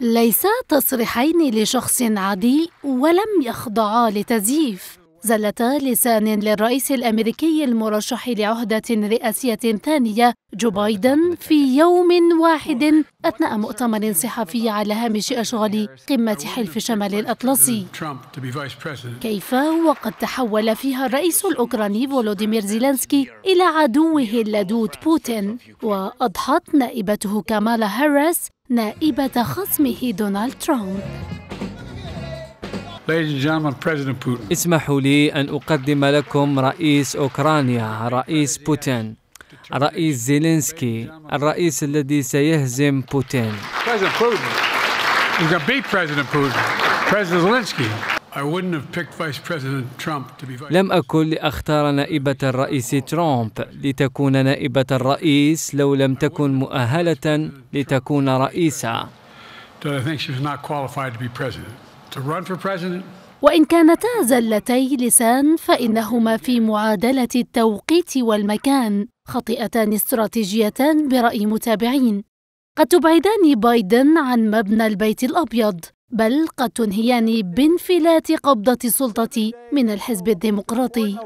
ليسا تصريحين لشخص عادي ولم يخضعا لتزييف زلتا لسان للرئيس الأمريكي المرشح لعهدة رئاسية ثانية جو بايدن في يوم واحد أثناء مؤتمر صحفي على هامش أشغال قمة حلف شمال الأطلسي كيف وقد تحول فيها الرئيس الأوكراني فولوديمير زيلينسكي إلى عدوه اللدود بوتين وأضحت نائبته كامالا هاريس نائبة خصمه دونالد ترامب اسمحوا لي أن أقدم لكم رئيس أوكرانيا رئيس بوتين رئيس زيلينسكي الرئيس الذي سيهزم بوتين لم أكن لأختار نائبة الرئيس ترامب لتكون نائبة الرئيس لو لم تكن مؤهلة لتكون رئيسة. وإن كانتا زلتي لسان فإنهما في معادلة التوقيت والمكان خطيئتان استراتيجيتان برأي متابعين قد تبعدان بايدن عن مبنى البيت الأبيض بل قد تنهيان بانفلات قبضة السلطة من الحزب الديمقراطي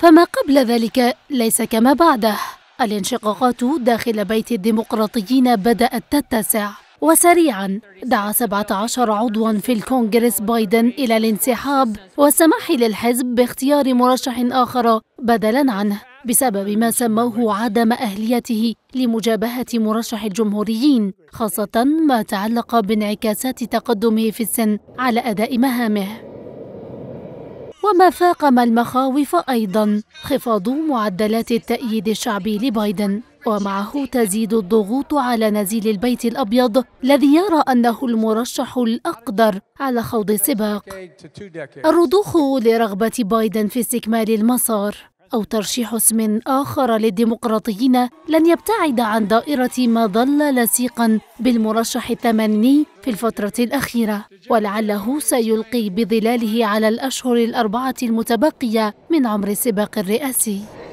فما قبل ذلك ليس كما بعده الانشقاقات داخل بيت الديمقراطيين بدأت تتسع وسريعا دعا 17 عضوا في الكونغرس بايدن إلى الانسحاب والسماح للحزب باختيار مرشح آخر بدلا عنه بسبب ما سموه عدم أهليته لمجابهة مرشح الجمهوريين خاصة ما تعلق بانعكاسات تقدمه في السن على أداء مهامه وما فاقم المخاوف أيضا خفاض معدلات التأييد الشعبي لبايدن ومعه تزيد الضغوط على نزيل البيت الأبيض الذي يرى أنه المرشح الأقدر على خوض السباق الرضوخ لرغبة بايدن في استكمال المسار أو ترشيح اسم آخر للديمقراطيين لن يبتعد عن دائرة ما ظل لسيقا بالمرشح الثمني في الفترة الأخيرة ولعله سيلقي بظلاله على الأشهر الأربعة المتبقية من عمر السباق الرئاسي